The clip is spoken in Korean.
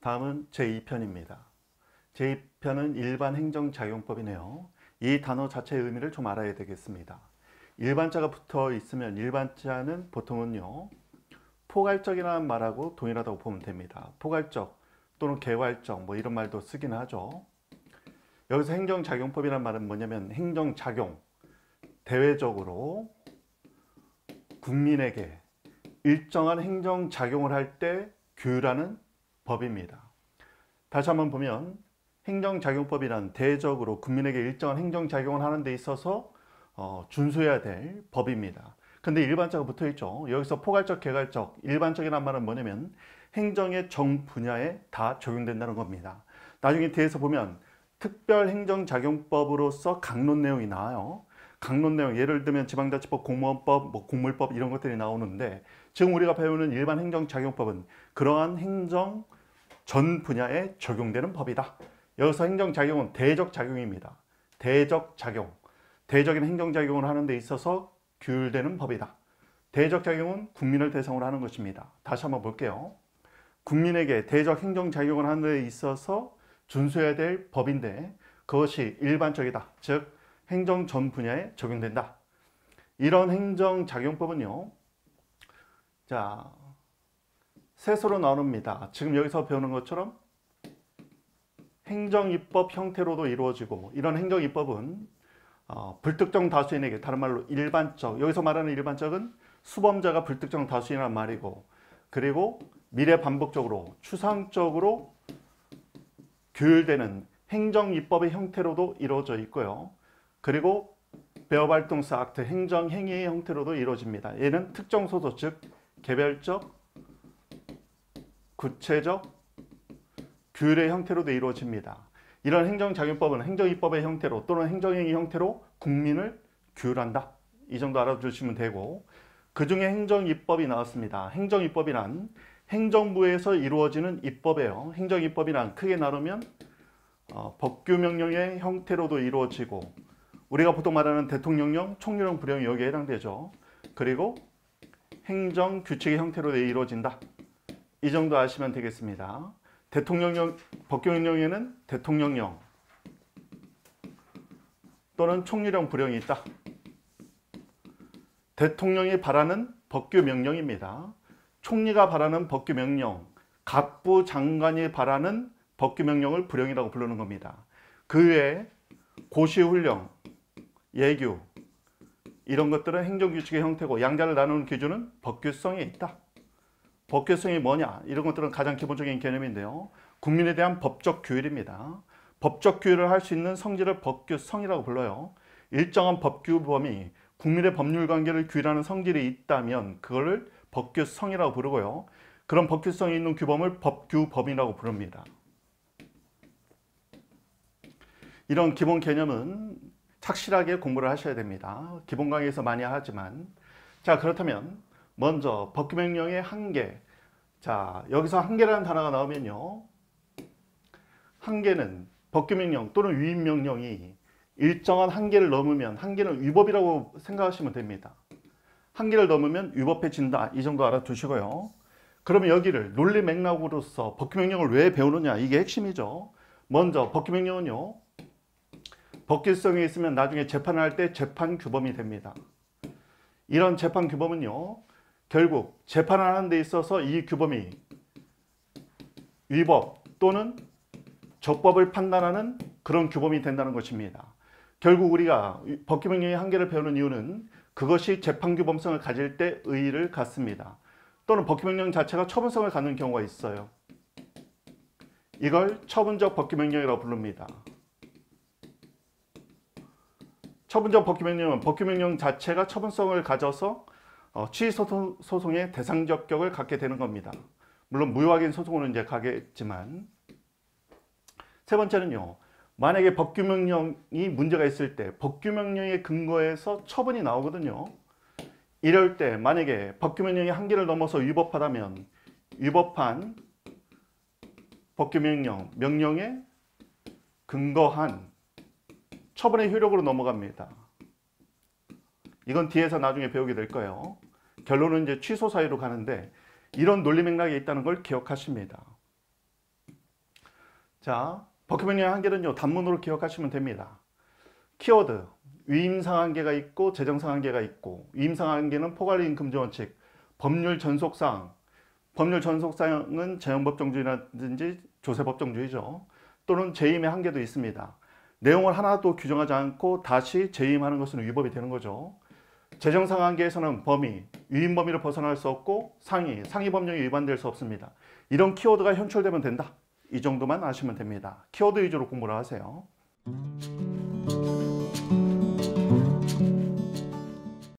다음은 제2편입니다. 제2편은 일반 행정작용법이네요. 이 단어 자체의 의미를 좀 알아야 되겠습니다. 일반자가 붙어 있으면 일반자는 보통은요. 포괄적이라는 말하고 동일하다고 보면 됩니다. 포괄적 또는 개괄적 뭐 이런 말도 쓰긴 하죠. 여기서 행정작용법이란 말은 뭐냐면 행정작용, 대외적으로 국민에게 일정한 행정 작용을 할 때 규율하는 법입니다. 다시 한번 보면 행정작용법이란 대적으로 국민에게 일정한 행정작용을 하는 데 있어서 어, 준수해야 될 법입니다. 근데 일반자가 붙어 있죠. 여기서 포괄적, 개괄적, 일반적이란 말은 뭐냐면 행정의 정 분야에 다 적용된다는 겁니다. 나중에 뒤에서 보면 특별행정작용법으로서 강론 내용이 나와요. 강론 내용 예를 들면 지방자치법 공무원법 뭐 공물법 이런 것들이 나오는데 지금 우리가 배우는 일반 행정작용법은 그러한 행정 전 분야에 적용되는 법이다 여기서 행정작용은 대적작용입니다 대적작용 대적인 행정작용을 하는 데 있어서 규율되는 법이다 대적작용은 국민을 대상으로 하는 것입니다 다시 한번 볼게요 국민에게 대적 행정작용을 하는 데 있어서 준수해야 될 법인데 그것이 일반적이다 즉 행정 전 분야에 적용된다. 이런 행정작용법은요. 자, 세서로 나눕니다. 지금 여기서 배우는 것처럼 행정입법 형태로도 이루어지고 이런 행정입법은 어, 불특정 다수인에게 다른 말로 일반적 여기서 말하는 일반적은 수범자가 불특정 다수인이란 말이고 그리고 미래 반복적으로 추상적으로 규율되는 행정입법의 형태로도 이루어져 있고요. 그리고 배업활동사 악트 행정 행위의 형태로도 이루어집니다. 얘는 특정 소소 즉 개별적, 구체적, 규율의 형태로도 이루어집니다. 이런 행정작용법은 행정입법의 형태로 또는 행정행위 형태로 국민을 규율한다. 이 정도 알아주시면 되고 그 중에 행정입법이 나왔습니다. 행정입법이란 행정부에서 이루어지는 입법이에요. 행정입법이란 크게 나누면 어, 법규명령의 형태로도 이루어지고 우리가 보통 말하는 대통령령, 총리령, 부령 여기에 해당되죠. 그리고 행정 규칙의 형태로 이루어진다. 이 정도 아시면 되겠습니다. 대통령령, 법경령에는 대통령령 또는 총리령, 부령이 있다. 대통령이 바라는 법규 명령입니다. 총리가 바라는 법규 명령, 각부 장관이 바라는 법규 명령을 부령이라고 부르는 겁니다. 그 외에 고시훈령, 예규 이런 것들은 행정규칙의 형태고 양자를 나누는 기준은 법규성에 있다. 법규성이 뭐냐? 이런 것들은 가장 기본적인 개념인데요. 국민에 대한 법적 규율입니다. 법적 규율을 할 수 있는 성질을 법규성이라고 불러요. 일정한 법규 범위, 국민의 법률 관계를 규율하는 성질이 있다면 그걸 법규성이라고 부르고요. 그런 법규성이 있는 규범을 법규범이라고 부릅니다. 이런 기본 개념은 착실하게 공부를 하셔야 됩니다. 기본 강의에서 많이 하지만 자 그렇다면 먼저 법규명령의 한계 자 여기서 한계라는 단어가 나오면요 한계는 법규명령 또는 위임명령이 일정한 한계를 넘으면 한계는 위법이라고 생각하시면 됩니다. 한계를 넘으면 위법해진다 이 정도 알아두시고요. 그러면 여기를 논리 맥락으로서 법규명령을 왜 배우느냐 이게 핵심이죠. 먼저 법규명령은요 법규성이 있으면 나중에 재판할때 재판 규범이 됩니다. 이런 재판 규범은요. 결국 재판 하는 데 있어서 이 규범이 위법 또는 적법을 판단하는 그런 규범이 된다는 것입니다. 결국 우리가 법규명령의 한계를 배우는 이유는 그것이 재판규범성을 가질 때 의의를 갖습니다. 또는 법규명령 자체가 처분성을 갖는 경우가 있어요. 이걸 처분적 법규명령이라고 부릅니다. 처분적 법규명령은 법규명령 자체가 처분성을 가져서 어, 취소송의 대상 적격을 갖게 되는 겁니다. 물론 무효확인 소송으로 이제 가겠지만 세 번째는요. 만약에 법규명령이 문제가 있을 때 법규명령의 근거에서 처분이 나오거든요. 이럴 때 만약에 법규명령이 한계를 넘어서 위법하다면 위법한 법규명령, 명령에 근거한 처분의 효력으로 넘어갑니다. 이건 뒤에서 나중에 배우게 될 거예요. 결론은 이제 취소 사유로 가는데 이런 논리 맥락에 있다는 걸 기억하십니다. 자, 버킷맨의 한계는요. 단문으로 기억하시면 됩니다. 키워드, 위임상한계가 있고 재정상한계가 있고 위임상한계는 포괄인 금지 원칙, 법률 전속사항, 법률 전속사항은 재형법정주의라든지 조세법정주의죠. 또는 재임의 한계도 있습니다. 내용을 하나도 규정하지 않고 다시 재임하는 것은 위법이 되는 거죠. 재정상한계에서는 범위, 위임 범위를 벗어날 수 없고 상위, 상위 법령이 위반될 수 없습니다. 이런 키워드가 현출되면 된다. 이 정도만 아시면 됩니다. 키워드 위주로 공부를 하세요.